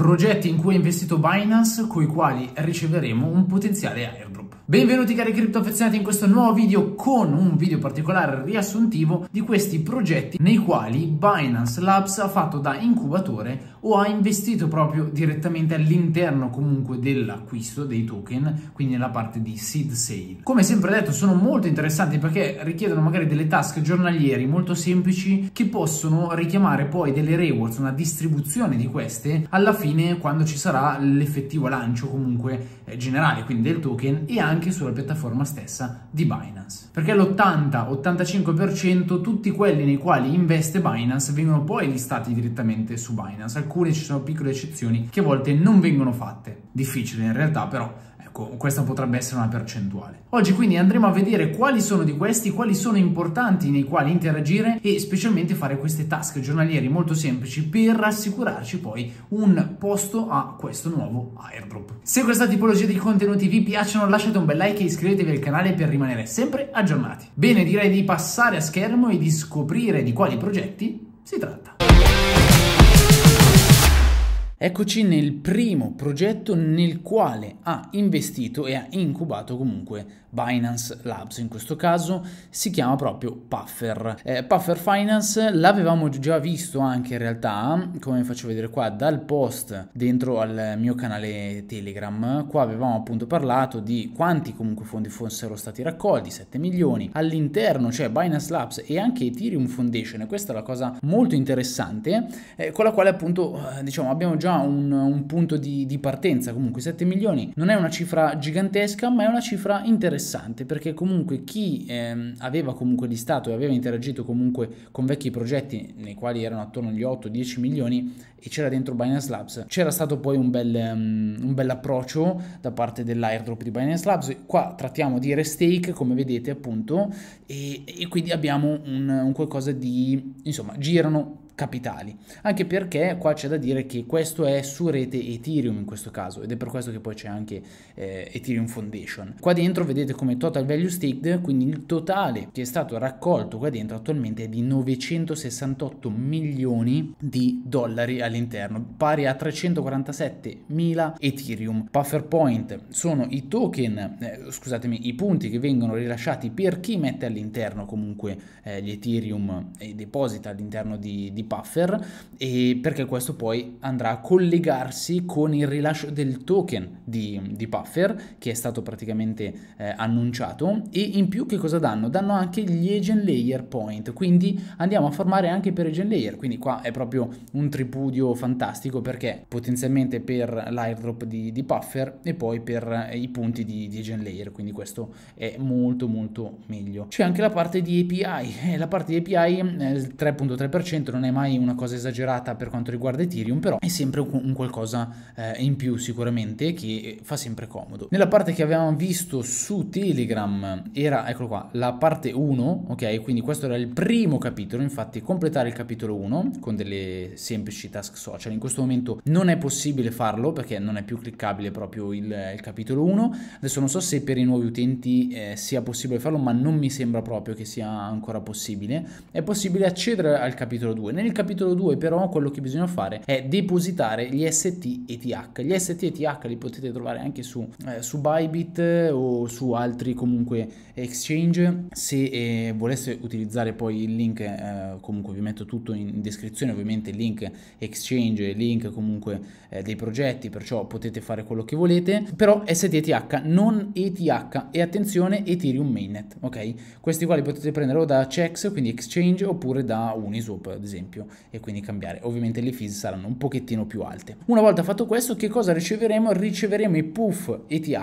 progetti in cui ha investito Binance, coi quali riceveremo un potenziale airdrop. Benvenuti cari criptoaffezionati in questo nuovo video con un video particolare riassuntivo di questi progetti nei quali Binance Labs ha fatto da incubatore o ha investito proprio direttamente all'interno comunque dell'acquisto dei token, quindi nella parte di seed sale. Come sempre detto sono molto interessanti perché richiedono magari delle task giornalieri molto semplici che possono richiamare poi delle rewards, una distribuzione di queste alla fine quando ci sarà l'effettivo lancio comunque eh, generale, quindi del token e anche anche sulla piattaforma stessa di Binance. Perché l'80-85% tutti quelli nei quali investe Binance vengono poi listati direttamente su Binance. Alcune ci sono piccole eccezioni che a volte non vengono fatte. Difficile in realtà, però Ecco, questa potrebbe essere una percentuale. Oggi quindi andremo a vedere quali sono di questi, quali sono importanti nei quali interagire e specialmente fare queste task giornalieri molto semplici per assicurarci poi un posto a questo nuovo airdrop. Se questa tipologia di contenuti vi piacciono lasciate un bel like e iscrivetevi al canale per rimanere sempre aggiornati. Bene, direi di passare a schermo e di scoprire di quali progetti si tratta. Eccoci nel primo progetto nel quale ha investito e ha incubato comunque Binance Labs in questo caso, si chiama proprio Puffer. Eh, Puffer Finance l'avevamo già visto anche in realtà, come faccio vedere qua, dal post dentro al mio canale Telegram. Qua avevamo appunto parlato di quanti comunque fondi fossero stati raccolti, 7 milioni, all'interno c'è cioè Binance Labs e anche Ethereum Foundation, questa è la cosa molto interessante, eh, con la quale appunto eh, diciamo abbiamo già un, un punto di, di partenza, comunque 7 milioni non è una cifra gigantesca ma è una cifra interessante interessante perché comunque chi ehm, aveva comunque listato e aveva interagito comunque con vecchi progetti nei quali erano attorno agli 8-10 milioni e c'era dentro Binance Labs, c'era stato poi un bel, um, un bel approccio da parte dell'airdrop di Binance Labs, qua trattiamo di restake come vedete appunto e, e quindi abbiamo un, un qualcosa di, insomma girano capitali. Anche perché qua c'è da dire che questo è su rete Ethereum in questo caso ed è per questo che poi c'è anche eh, Ethereum Foundation. Qua dentro vedete come total value staked, quindi il totale che è stato raccolto qua dentro attualmente è di 968 milioni di dollari all'interno, pari a 347 mila Ethereum. Puffer point sono i token, eh, scusatemi, i punti che vengono rilasciati per chi mette all'interno comunque eh, gli Ethereum eh, e deposita all'interno di, di buffer perché questo poi andrà a collegarsi con il rilascio del token di, di buffer che è stato praticamente eh, annunciato e in più che cosa danno? Danno anche gli agent layer point quindi andiamo a formare anche per agent layer quindi qua è proprio un tripudio fantastico perché potenzialmente per l'airdrop di, di buffer e poi per eh, i punti di, di agent layer quindi questo è molto molto meglio c'è anche la parte di API eh, la parte di API eh, il 3.3% non è è mai una cosa esagerata per quanto riguarda Ethereum, però è sempre un qualcosa eh, in più sicuramente che fa sempre comodo. Nella parte che avevamo visto su Telegram era, eccolo qua, la parte 1, ok? Quindi questo era il primo capitolo, infatti completare il capitolo 1 con delle semplici task social. In questo momento non è possibile farlo perché non è più cliccabile proprio il, il capitolo 1. Adesso non so se per i nuovi utenti eh, sia possibile farlo, ma non mi sembra proprio che sia ancora possibile. È possibile accedere al capitolo 2. Nel capitolo 2 però quello che bisogna fare è depositare gli ST ETH. Gli ST ETH li potete trovare anche su, eh, su Bybit eh, o su altri comunque exchange. Se eh, voleste utilizzare poi il link, eh, comunque vi metto tutto in descrizione, ovviamente link exchange, link comunque eh, dei progetti, perciò potete fare quello che volete. Però ST ETH, non ETH e attenzione Ethereum mainnet, ok? Questi quali potete prendere o da Chex, quindi exchange, oppure da Uniswap ad esempio esempio e quindi cambiare. Ovviamente le fees saranno un pochettino più alte. Una volta fatto questo che cosa riceveremo? Riceveremo i puff ETH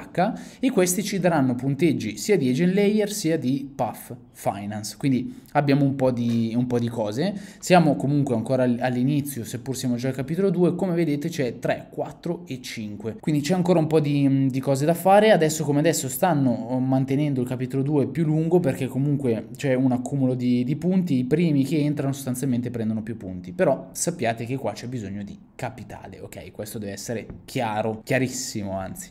e questi ci daranno punteggi sia di agent layer sia di puff finance. Quindi abbiamo un po' di, un po di cose. Siamo comunque ancora all'inizio seppur siamo già al capitolo 2 come vedete c'è 3, 4 e 5. Quindi c'è ancora un po' di, di cose da fare. Adesso come adesso stanno oh, mantenendo il capitolo 2 più lungo perché comunque c'è un accumulo di, di punti. I primi che entrano sostanzialmente prendono servono più punti, però sappiate che qua c'è bisogno di capitale, ok? Questo deve essere chiaro, chiarissimo anzi.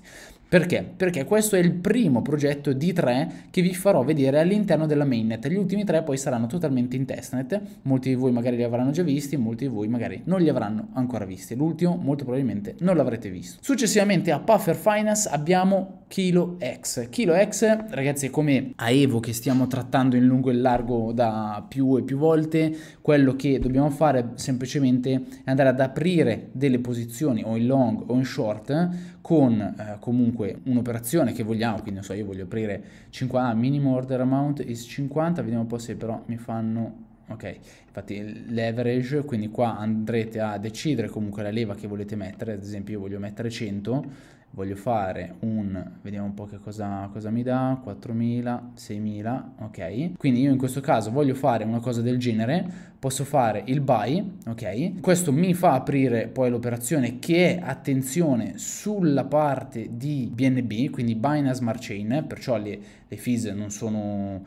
Perché? Perché questo è il primo progetto di tre che vi farò vedere all'interno della mainnet. Gli ultimi tre poi saranno totalmente in testnet. Molti di voi magari li avranno già visti, molti di voi magari non li avranno ancora visti. L'ultimo molto probabilmente non l'avrete visto. Successivamente a Puffer Finance abbiamo Kilo X. Kilo X, ragazzi, è come Evo che stiamo trattando in lungo e in largo da più e più volte, quello che dobbiamo fare semplicemente è andare ad aprire delle posizioni o in long o in short con eh, comunque un'operazione che vogliamo, quindi non so, io voglio aprire 50, ah, minimum order amount is 50, vediamo un po' se però mi fanno ok? Infatti leverage, quindi qua andrete a decidere comunque la leva che volete mettere, ad esempio io voglio mettere 100, voglio fare un, vediamo un po' che cosa, cosa mi dà, 4.000, 6.000, ok? Quindi io in questo caso voglio fare una cosa del genere, posso fare il buy, ok? Questo mi fa aprire poi l'operazione che è, attenzione, sulla parte di BNB, quindi Binance Smart Chain, perciò le, le fees non sono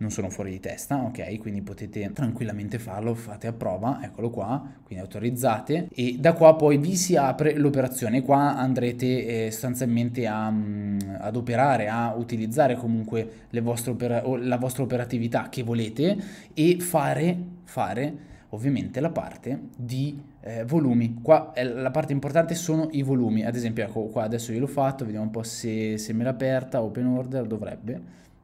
non sono fuori di testa, ok? Quindi potete tranquillamente farlo, fate a prova, eccolo qua, quindi autorizzate e da qua poi vi si apre l'operazione, qua andrete eh, sostanzialmente a, mh, mm, ad operare, a utilizzare comunque vostre la vostra operatività che volete e fare, fare ovviamente la parte di eh, volumi. Qua è, eh, la parte importante sono i volumi, ad esempio ecco qua adesso io l'ho fatto, vediamo un po' se, se me l'ha aperta, open order dovrebbe,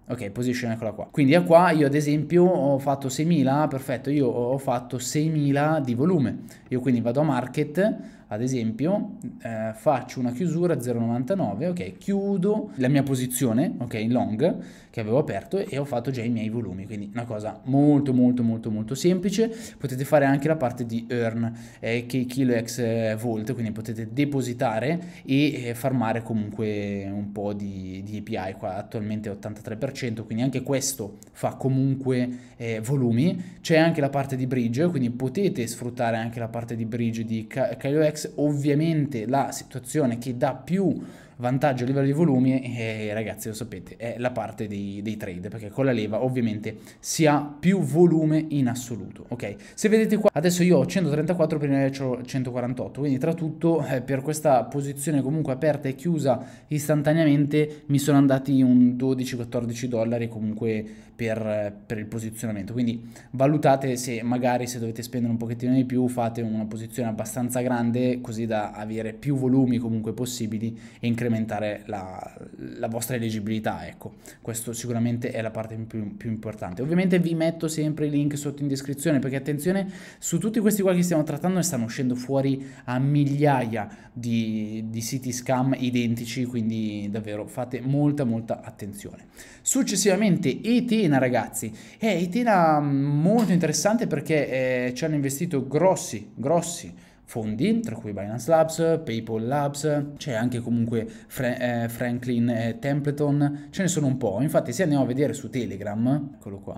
Ok, position eccola qua. Quindi a qua io ad esempio ho fatto 6.000, perfetto, io ho fatto 6.000 di volume. Io quindi vado a market, ad esempio eh, faccio una chiusura 0,99, ok, chiudo la mia posizione, ok, long, che avevo aperto e ho fatto già i miei volumi, quindi una cosa molto molto molto molto semplice, potete fare anche la parte di earn eh, che kilo x eh, volt, quindi potete depositare e eh, farmare comunque un po' di, di API, qua attualmente 83%, quindi anche questo fa comunque eh, volumi. C'è anche la parte di bridge, quindi potete sfruttare anche la parte di bridge di Kylo X. Ovviamente la situazione che dà più vantaggio a livello di volumi, eh, ragazzi lo sapete, è la parte dei, dei, trade, perché con la leva ovviamente si ha più volume in assoluto, ok? Se vedete qua, adesso io ho 134, prima ho 148, quindi tra tutto eh, per questa posizione comunque aperta e chiusa istantaneamente mi sono andati un 12-14 dollari comunque per, per il posizionamento, quindi valutate se magari se dovete spendere un pochettino di più fate una posizione abbastanza grande così da avere più volumi comunque possibili e incrementare incrementare la, la vostra elegibilità, ecco, questo sicuramente è la parte più, più, importante. Ovviamente vi metto sempre i link sotto in descrizione, perché attenzione, su tutti questi qua che stiamo trattando ne stanno uscendo fuori a migliaia di, di siti scam identici, quindi davvero fate molta molta attenzione. Successivamente Etena ragazzi, è eh, Etena mm, molto interessante perché eh, ci hanno investito grossi, grossi fondi, tra cui Binance Labs, PayPal Labs, c'è anche comunque Fra- eh, Franklin e eh, Templeton, ce ne sono un po', infatti se andiamo a vedere su Telegram, eccolo qua,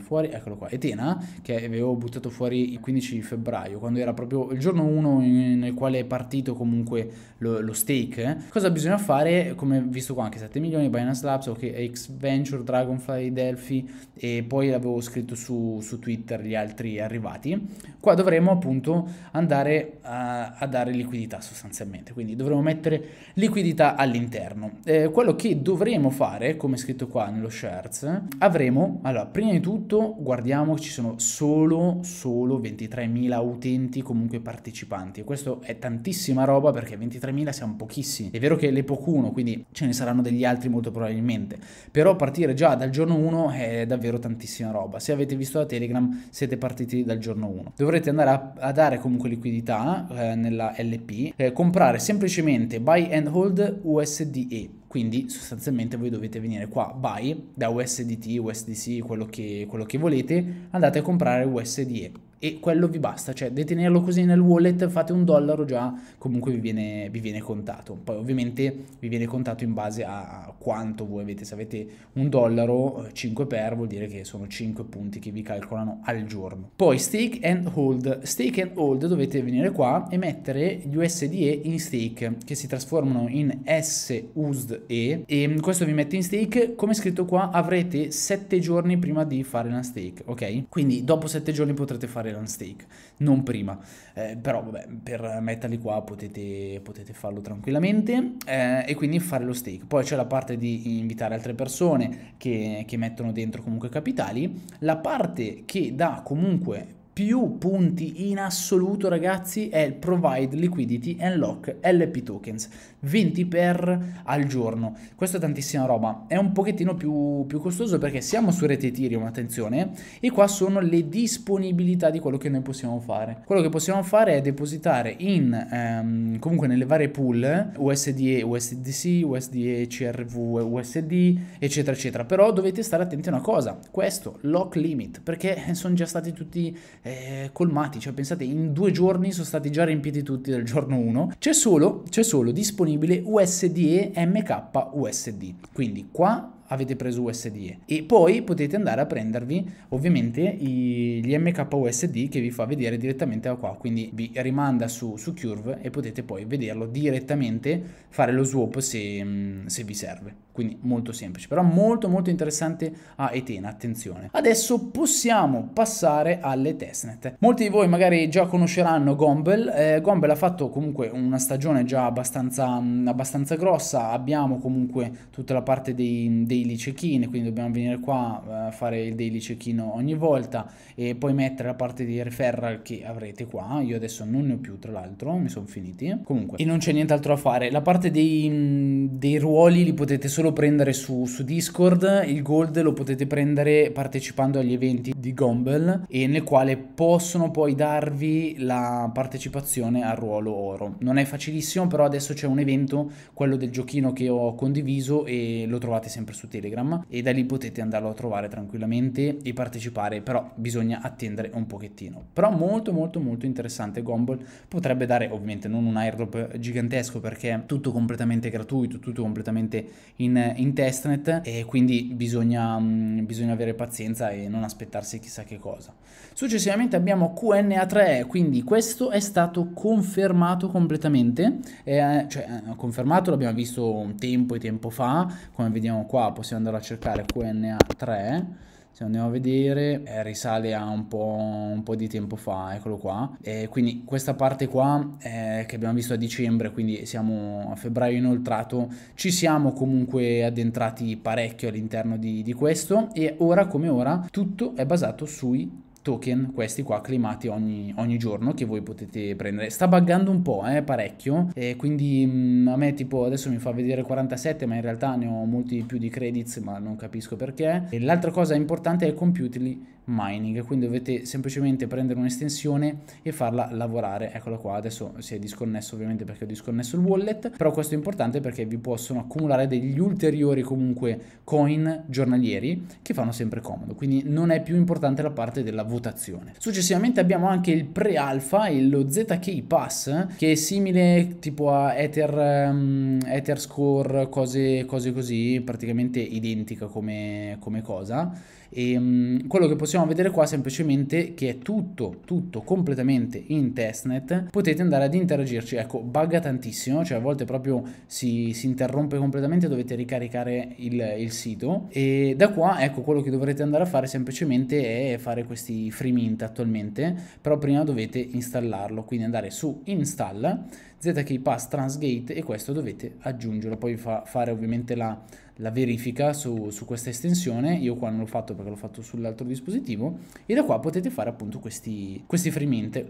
fuori, eccolo qua, Etena, che avevo buttato fuori il 15 febbraio, quando era proprio il giorno 1 nel quale è partito comunque lo, lo stake, cosa bisogna fare, come visto qua anche 7 milioni, Binance Labs, ok, X Venture, Dragonfly, Delphi e poi l'avevo scritto su, su, Twitter gli altri arrivati, qua dovremo appunto andare a, a dare liquidità sostanzialmente, quindi dovremo mettere liquidità all'interno. Eh, quello che dovremo fare, come scritto qua nello shares, avremo, allora, prima prima di tutto guardiamo, ci sono solo, solo 23.000 utenti comunque partecipanti questo è tantissima roba perché 23.000 siamo pochissimi. È vero che l'epoca 1, quindi ce ne saranno degli altri molto probabilmente, però partire già dal giorno 1 è davvero tantissima roba. Se avete visto la Telegram siete partiti dal giorno 1. Dovrete andare a, a dare comunque liquidità eh, nella LP, eh, comprare semplicemente buy and hold USDE quindi sostanzialmente voi dovete venire qua, buy, da USDT, USDC, quello che, quello che volete, andate a comprare USDE e quello vi basta, cioè detenerlo così nel wallet fate un dollaro già comunque vi viene, vi viene contato, poi ovviamente vi viene contato in base a quanto voi avete, se avete un dollaro 5 eh, per vuol dire che sono 5 punti che vi calcolano al giorno. Poi stake and hold, stake and hold dovete venire qua e mettere gli USDE in stake che si trasformano in SUSDE e questo vi mette in stake, come scritto qua avrete 7 giorni prima di fare la stake, ok? Quindi dopo 7 giorni potrete fare fare run stake, non prima. Eh, però vabbè, per metterli qua potete, potete farlo tranquillamente eh, e quindi fare lo stake. Poi c'è la parte di invitare altre persone che, che mettono dentro comunque capitali, la parte che dà comunque più punti in assoluto ragazzi è il Provide Liquidity and Lock LP Tokens, 20 per al giorno, questo è tantissima roba, è un pochettino più, più costoso perché siamo su rete Ethereum, attenzione, e qua sono le disponibilità di quello che noi possiamo fare. Quello che possiamo fare è depositare in, ehm, comunque nelle varie pool, USD, USDC, USDE, CRV, USD, eccetera, eccetera, però dovete stare attenti a una cosa, questo, lock limit, perché eh, sono già stati tutti eh, colmati, cioè pensate in due giorni sono stati già riempiti tutti del giorno 1, c'è solo, solo disponibile USDE MK USD, quindi qua avete preso USD e poi potete andare a prendervi ovviamente i, gli MKUSD che vi fa vedere direttamente da qua quindi vi rimanda su, su Curve e potete poi vederlo direttamente fare lo swap se, mm, se vi serve quindi molto semplice però molto molto interessante a Etena attenzione adesso possiamo passare alle testnet molti di voi magari già conosceranno Gombel eh, Gombel ha fatto comunque una stagione già abbastanza, mm, abbastanza grossa abbiamo comunque tutta la parte dei, dei daily check-in, quindi dobbiamo venire qua a eh, fare il daily check-in ogni volta e poi mettere la parte di referral che avrete qua. Io adesso non ne ho più, tra l'altro, mi sono finiti. Comunque, e non c'è nient'altro da fare. La parte dei, dei, ruoli li potete solo prendere su, su Discord, il gold lo potete prendere partecipando agli eventi di Gomble e nel quale possono poi darvi la partecipazione al ruolo oro. Non è facilissimo, però adesso c'è un evento, quello del giochino che ho condiviso e lo trovate sempre su Telegram e da lì potete andarlo a trovare tranquillamente e partecipare, però bisogna attendere un pochettino. Però molto molto molto interessante Gumball, potrebbe dare ovviamente non un airdrop gigantesco perché è tutto completamente gratuito, tutto completamente in, in testnet e quindi bisogna, mh, mm, bisogna avere pazienza e non aspettarsi chissà che cosa. Successivamente abbiamo QNA3, quindi questo è stato confermato completamente, eh, cioè eh, confermato l'abbiamo visto un tempo e tempo fa, come vediamo qua possiamo andare a cercare QNA3 se andiamo a vedere eh, risale a un po', un po', di tempo fa, eccolo qua. E quindi questa parte qua eh, che abbiamo visto a dicembre, quindi siamo a febbraio inoltrato, ci siamo comunque addentrati parecchio all'interno di, di questo e ora come ora tutto è basato sui token, questi qua climati ogni, ogni, giorno che voi potete prendere. Sta buggando un po', eh, parecchio, e quindi mh, mm, a me tipo adesso mi fa vedere 47, ma in realtà ne ho molti più di credits, ma non capisco perché. E l'altra cosa importante è computerli mining, quindi dovete semplicemente prendere un'estensione e farla lavorare, eccola qua, adesso si è disconnesso ovviamente perché ho disconnesso il wallet, però questo è importante perché vi possono accumulare degli ulteriori comunque coin giornalieri che fanno sempre comodo, quindi non è più importante la parte della votazione. Successivamente abbiamo anche il pre-alpha e lo ZK Pass che è simile tipo a Ether, um, Ether Score, cose, cose così, praticamente identica come, come cosa e, ehm, mh, quello che possiamo vedere qua semplicemente che è tutto, tutto completamente in testnet, potete andare ad interagirci, ecco, bugga tantissimo, cioè a volte proprio si, si interrompe completamente, dovete ricaricare il, il, sito e da qua, ecco, quello che dovrete andare a fare semplicemente è fare questi free mint attualmente, però prima dovete installarlo, quindi andare su install, zkpass transgate e questo dovete aggiungerlo, poi fa, fare ovviamente la la verifica su, su, questa estensione, io qua non l'ho fatto perché l'ho fatto sull'altro dispositivo, e da qua potete fare appunto questi, questi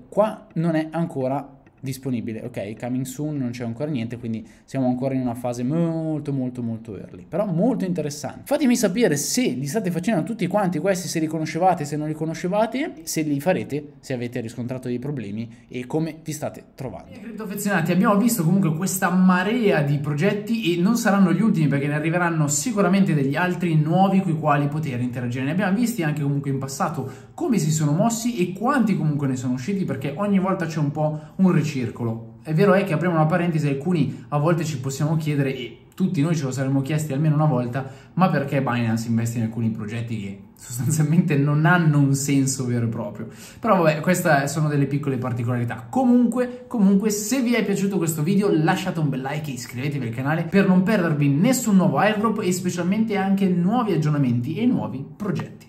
Qua non è ancora disponibile. Ok, coming soon non c'è ancora niente, quindi siamo ancora in una fase molto molto molto early, però molto interessante. Fatemi sapere se li state facendo tutti quanti questi, se li conoscevate, se non li conoscevate, se li farete, se avete riscontrato dei problemi e come vi state trovando. Criptoaffezionati, abbiamo visto comunque questa marea di progetti e non saranno gli ultimi perché ne arriveranno sicuramente degli altri nuovi con i quali poter interagire. Ne abbiamo visti anche comunque in passato come si sono mossi e quanti comunque ne sono usciti perché ogni volta c'è un po' un reciproco circolo. È vero è eh, che apriamo una parentesi, alcuni a volte ci possiamo chiedere, e tutti noi ce lo saremmo chiesti almeno una volta, ma perché Binance investe in alcuni progetti che sostanzialmente non hanno un senso vero e proprio. Però vabbè, queste sono delle piccole particolarità. Comunque, comunque, se vi è piaciuto questo video lasciate un bel like e iscrivetevi al canale per non perdervi nessun nuovo airdrop e specialmente anche nuovi aggiornamenti e nuovi progetti.